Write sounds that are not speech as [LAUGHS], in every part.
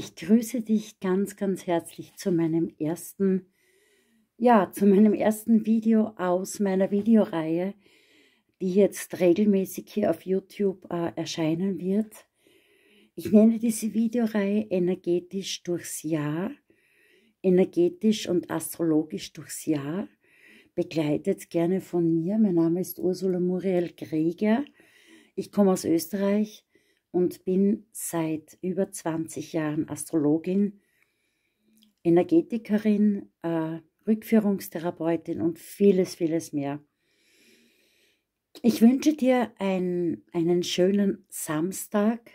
Ich grüße dich ganz, ganz herzlich zu meinem ersten, ja, zu meinem ersten Video aus meiner Videoreihe, die jetzt regelmäßig hier auf YouTube äh, erscheinen wird. Ich nenne diese Videoreihe energetisch durchs Jahr, energetisch und astrologisch durchs Jahr, begleitet gerne von mir. Mein Name ist Ursula Muriel Greger. Ich komme aus Österreich und bin seit über 20 Jahren Astrologin, Energetikerin, äh, Rückführungstherapeutin und vieles, vieles mehr. Ich wünsche dir ein, einen schönen Samstag.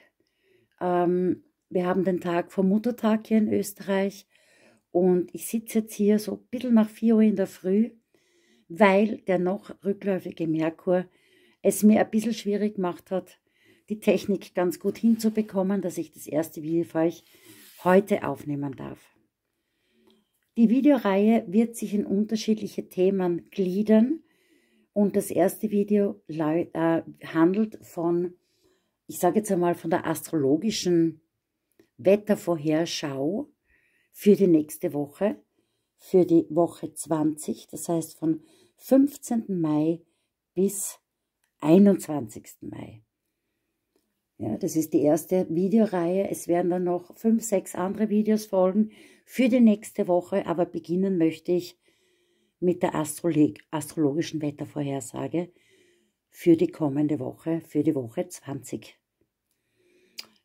Ähm, wir haben den Tag vor Muttertag hier in Österreich und ich sitze jetzt hier so ein bisschen nach 4 Uhr in der Früh, weil der noch rückläufige Merkur es mir ein bisschen schwierig gemacht hat, die Technik ganz gut hinzubekommen, dass ich das erste Video für euch heute aufnehmen darf. Die Videoreihe wird sich in unterschiedliche Themen gliedern und das erste Video äh, handelt von, ich sage jetzt einmal, von der astrologischen Wettervorherschau für die nächste Woche, für die Woche 20, das heißt von 15. Mai bis 21. Mai. Ja, das ist die erste Videoreihe. Es werden dann noch fünf, sechs andere Videos folgen für die nächste Woche. Aber beginnen möchte ich mit der Astrolog astrologischen Wettervorhersage für die kommende Woche, für die Woche 20.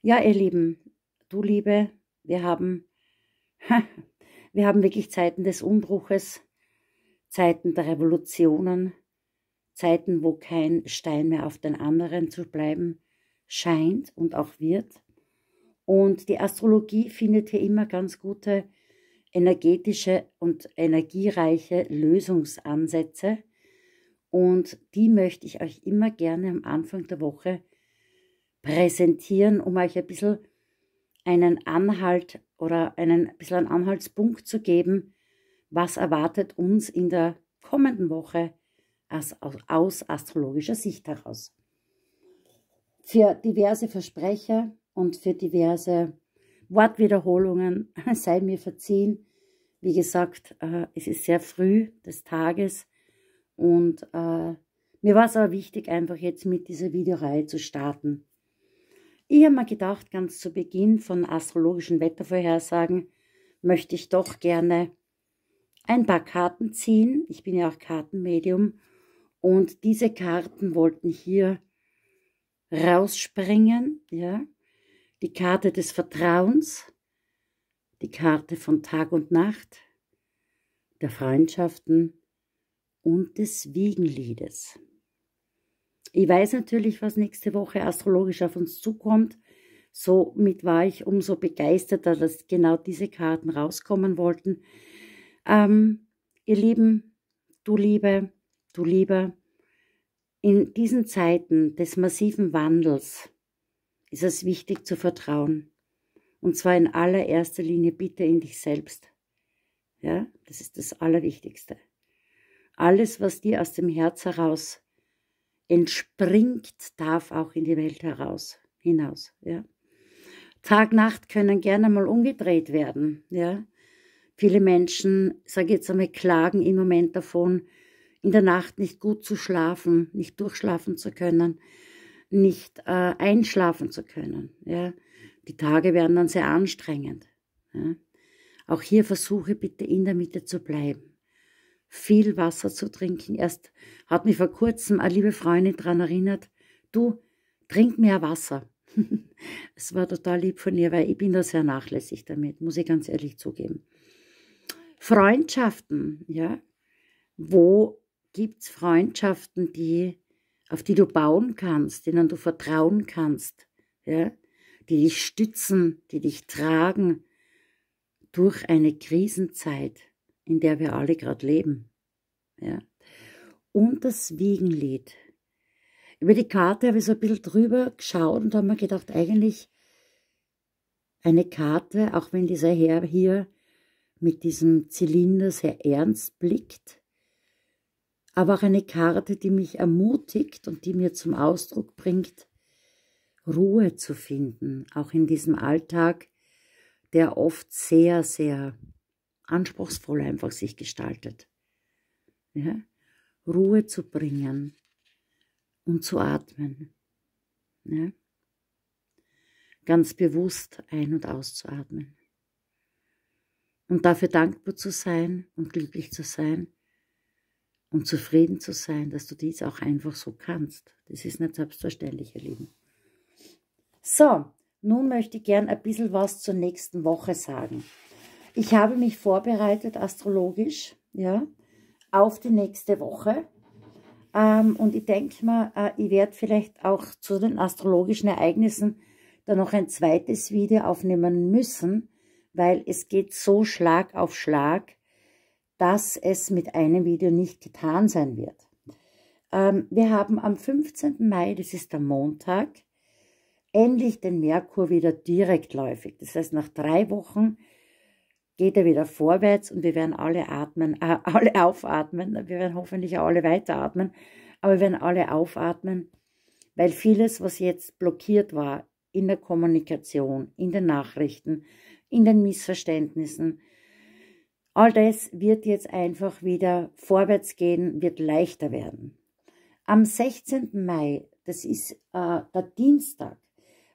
Ja, ihr Lieben, du Liebe, wir haben, [LAUGHS] wir haben wirklich Zeiten des Umbruches, Zeiten der Revolutionen, Zeiten, wo kein Stein mehr auf den anderen zu bleiben ist scheint und auch wird. Und die Astrologie findet hier immer ganz gute energetische und energiereiche Lösungsansätze. Und die möchte ich euch immer gerne am Anfang der Woche präsentieren, um euch ein bisschen einen Anhalt oder einen bisschen einen Anhaltspunkt zu geben, was erwartet uns in der kommenden Woche aus, aus astrologischer Sicht heraus für diverse Versprecher und für diverse Wortwiederholungen [LAUGHS] sei mir verziehen. Wie gesagt, äh, es ist sehr früh des Tages und äh, mir war es aber wichtig, einfach jetzt mit dieser Videoreihe zu starten. Ich habe mir gedacht, ganz zu Beginn von astrologischen Wettervorhersagen möchte ich doch gerne ein paar Karten ziehen. Ich bin ja auch Kartenmedium und diese Karten wollten hier rausspringen, ja, die Karte des Vertrauens, die Karte von Tag und Nacht, der Freundschaften und des Wiegenliedes. Ich weiß natürlich, was nächste Woche astrologisch auf uns zukommt. Somit war ich umso begeisterter, dass genau diese Karten rauskommen wollten. Ähm, ihr Lieben, du Liebe, du Lieber, in diesen Zeiten des massiven Wandels ist es wichtig zu vertrauen. Und zwar in allererster Linie bitte in dich selbst. Ja, das ist das Allerwichtigste. Alles, was dir aus dem Herz heraus entspringt, darf auch in die Welt heraus, hinaus, ja. Tag, Nacht können gerne mal umgedreht werden, ja. Viele Menschen, sage ich jetzt einmal, klagen im Moment davon, in der Nacht nicht gut zu schlafen, nicht durchschlafen zu können, nicht äh, einschlafen zu können. Ja? Die Tage werden dann sehr anstrengend. Ja? Auch hier versuche bitte in der Mitte zu bleiben. Viel Wasser zu trinken. Erst hat mich vor kurzem eine liebe Freundin daran erinnert, du, trink mehr Wasser. [LAUGHS] es war total lieb von ihr, weil ich bin da sehr nachlässig damit, muss ich ganz ehrlich zugeben. Freundschaften, ja, wo gibt es Freundschaften, die, auf die du bauen kannst, denen du vertrauen kannst, ja? die dich stützen, die dich tragen durch eine Krisenzeit, in der wir alle gerade leben. Ja? Und das Wiegenlied. Über die Karte habe ich so ein bisschen drüber geschaut und habe mir gedacht, eigentlich eine Karte, auch wenn dieser Herr hier mit diesem Zylinder sehr ernst blickt, aber auch eine Karte, die mich ermutigt und die mir zum Ausdruck bringt, Ruhe zu finden, auch in diesem Alltag, der oft sehr, sehr anspruchsvoll einfach sich gestaltet. Ja? Ruhe zu bringen und zu atmen. Ja? Ganz bewusst ein- und auszuatmen. Und dafür dankbar zu sein und glücklich zu sein, und zufrieden zu sein, dass du dies auch einfach so kannst. Das ist nicht selbstverständlich, ihr Lieben. So, nun möchte ich gern ein bisschen was zur nächsten Woche sagen. Ich habe mich vorbereitet astrologisch, ja, auf die nächste Woche. Ähm, und ich denke mal, äh, ich werde vielleicht auch zu den astrologischen Ereignissen dann noch ein zweites Video aufnehmen müssen, weil es geht so Schlag auf Schlag dass es mit einem Video nicht getan sein wird. Ähm, wir haben am 15. Mai, das ist der Montag, endlich den Merkur wieder direktläufig. Das heißt, nach drei Wochen geht er wieder vorwärts und wir werden alle atmen, äh, [LAUGHS] alle aufatmen. Wir werden hoffentlich auch alle weiteratmen, aber wir werden alle aufatmen, weil vieles, was jetzt blockiert war in der Kommunikation, in den Nachrichten, in den Missverständnissen, All das wird jetzt einfach wieder vorwärts gehen, wird leichter werden. Am 16. Mai, das ist äh, der Dienstag,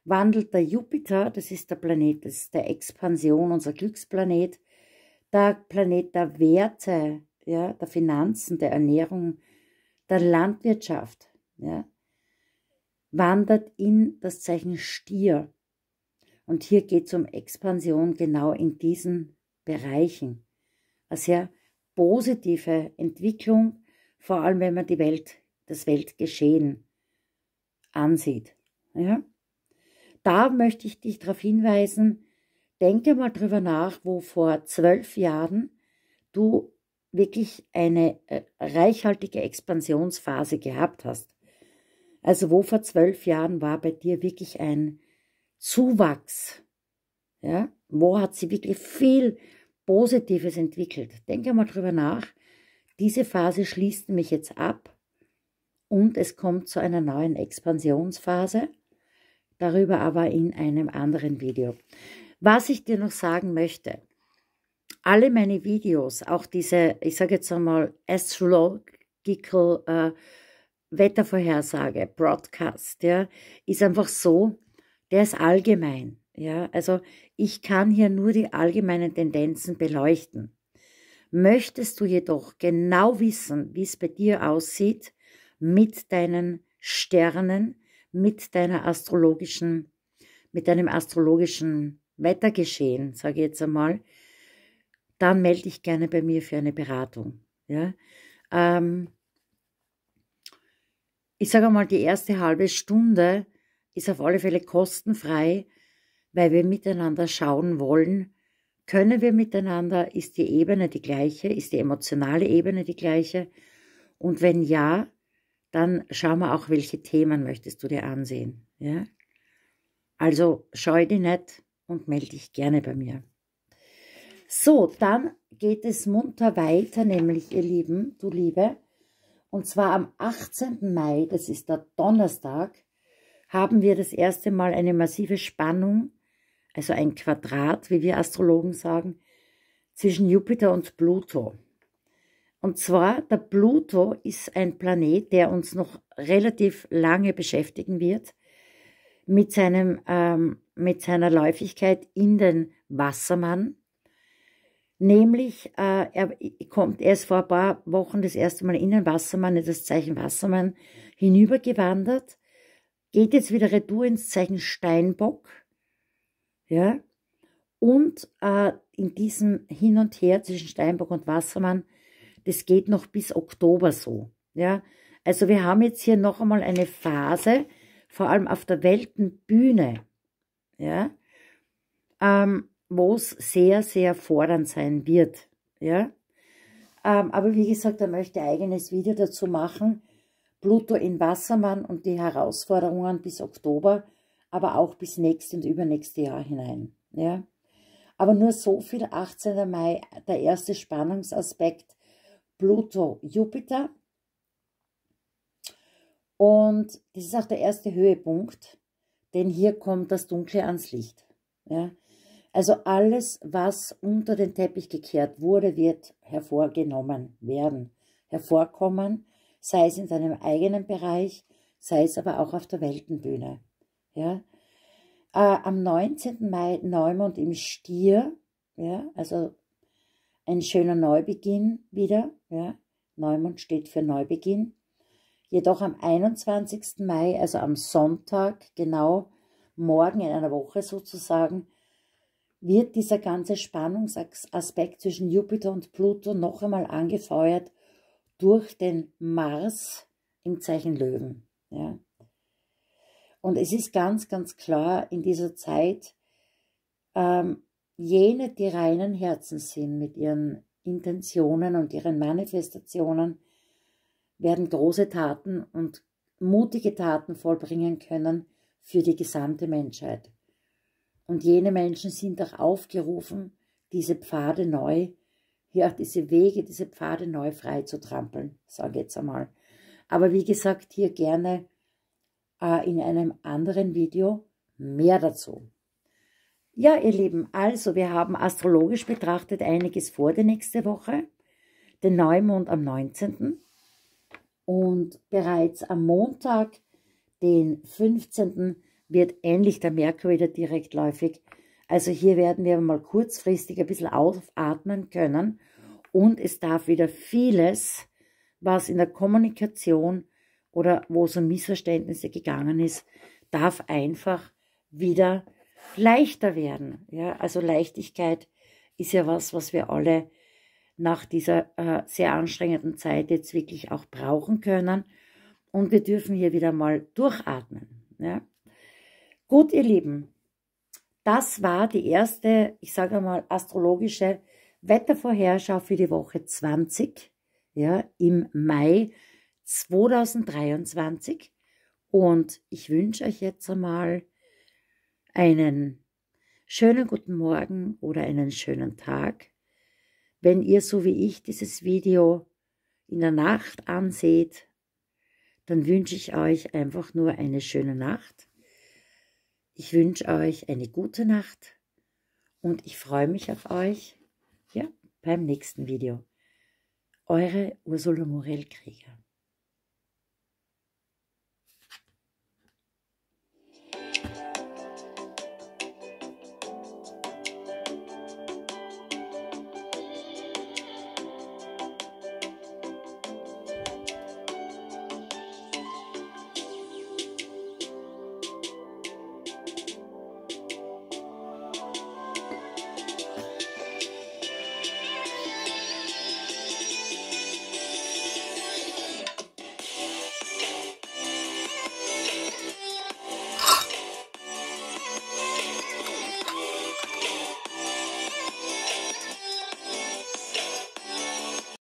wandelt der Jupiter, das ist der Planet das ist der Expansion, unser Glücksplanet, der Planet der Werte, ja, der Finanzen, der Ernährung, der Landwirtschaft, ja, wandert in das Zeichen Stier. Und hier geht es um Expansion genau in diesen Bereichen eine sehr positive Entwicklung, vor allem wenn man die Welt, das Weltgeschehen ansieht. Ja? Da möchte ich dich darauf hinweisen, denke mal drüber nach, wo vor zwölf Jahren du wirklich eine äh, reichhaltige Expansionsphase gehabt hast. Also wo vor zwölf Jahren war bei dir wirklich ein Zuwachs? Ja, wo hat sie wirklich viel Positives entwickelt. Denke mal drüber nach. Diese Phase schließt mich jetzt ab und es kommt zu einer neuen Expansionsphase. Darüber aber in einem anderen Video. Was ich dir noch sagen möchte, alle meine Videos, auch diese, ich sage jetzt einmal, Astrological äh, Wettervorhersage, Broadcast, ja, ist einfach so, der ist allgemein. Ja, also ich kann hier nur die allgemeinen Tendenzen beleuchten. Möchtest du jedoch genau wissen, wie es bei dir aussieht mit deinen Sternen, mit deiner astrologischen, mit deinem astrologischen Wettergeschehen, sage ich jetzt einmal, dann melde dich gerne bei mir für eine Beratung. Ja? Ähm, ich sage einmal, die erste halbe Stunde ist auf alle Fälle kostenfrei weil wir miteinander schauen wollen, können wir miteinander, ist die Ebene die gleiche, ist die emotionale Ebene die gleiche und wenn ja, dann schauen wir auch, welche Themen möchtest du dir ansehen. Ja? Also scheu dich nicht und melde dich gerne bei mir. So, dann geht es munter weiter, nämlich ihr Lieben, du Liebe. Und zwar am 18. Mai, das ist der Donnerstag, haben wir das erste Mal eine massive Spannung also ein Quadrat, wie wir Astrologen sagen, zwischen Jupiter und Pluto. Und zwar, der Pluto ist ein Planet, der uns noch relativ lange beschäftigen wird, mit, seinem, ähm, mit seiner Läufigkeit in den Wassermann. Nämlich, äh, er kommt erst vor ein paar Wochen das erste Mal in den Wassermann, in das Zeichen Wassermann, hinübergewandert, geht jetzt wieder retour ins Zeichen Steinbock ja? Und äh, in diesem Hin und Her zwischen Steinbock und Wassermann, das geht noch bis Oktober so. Ja? Also wir haben jetzt hier noch einmal eine Phase, vor allem auf der Weltenbühne, ja? ähm, wo es sehr, sehr fordernd sein wird. Ja? Ähm, aber wie gesagt, da möchte ich ein eigenes Video dazu machen. Pluto in Wassermann und die Herausforderungen bis Oktober aber auch bis nächstes und übernächste Jahr hinein. Ja? Aber nur so viel, 18. Mai, der erste Spannungsaspekt Pluto-Jupiter. Und das ist auch der erste Höhepunkt, denn hier kommt das Dunkle ans Licht. Ja? Also alles, was unter den Teppich gekehrt wurde, wird hervorgenommen werden, hervorkommen, sei es in deinem eigenen Bereich, sei es aber auch auf der Weltenbühne. Ja. Äh, am 19. Mai Neumond im Stier, ja, also ein schöner Neubeginn wieder. Ja. Neumond steht für Neubeginn. Jedoch am 21. Mai, also am Sonntag, genau morgen in einer Woche sozusagen, wird dieser ganze Spannungsaspekt zwischen Jupiter und Pluto noch einmal angefeuert durch den Mars im Zeichen Löwen. Ja. Und es ist ganz, ganz klar in dieser Zeit, ähm, jene, die reinen Herzens sind mit ihren Intentionen und ihren Manifestationen, werden große Taten und mutige Taten vollbringen können für die gesamte Menschheit. Und jene Menschen sind auch aufgerufen, diese Pfade neu, ja, diese Wege, diese Pfade neu frei zu trampeln, sage ich jetzt einmal. Aber wie gesagt, hier gerne äh, in einem anderen Video mehr dazu. Ja, ihr Lieben, also wir haben astrologisch betrachtet einiges vor der nächste Woche, den Neumond am 19. Und bereits am Montag, den 15., wird endlich der Merkur wieder direktläufig. Also hier werden wir mal kurzfristig ein bisschen aufatmen können und es darf wieder vieles, was in der Kommunikation oder wo es um Missverständnisse gegangen ist, darf einfach wieder leichter werden. Ja, also Leichtigkeit ist ja was, was wir alle nach dieser äh, sehr anstrengenden Zeit jetzt wirklich auch brauchen können. Und wir dürfen hier wieder mal durchatmen. Ja. Gut, ihr Lieben, das war die erste, ich sage mal, astrologische Wettervorherschau für die Woche 20 ja, im Mai 2023 und ich wünsche euch jetzt einmal einen schönen guten Morgen oder einen schönen Tag. Wenn ihr so wie ich dieses Video in der Nacht anseht, dann wünsche ich euch einfach nur eine schöne Nacht. Ich wünsche euch eine gute Nacht und ich freue mich auf euch ja, beim nächsten Video. Eure Ursula Morell-Krieger.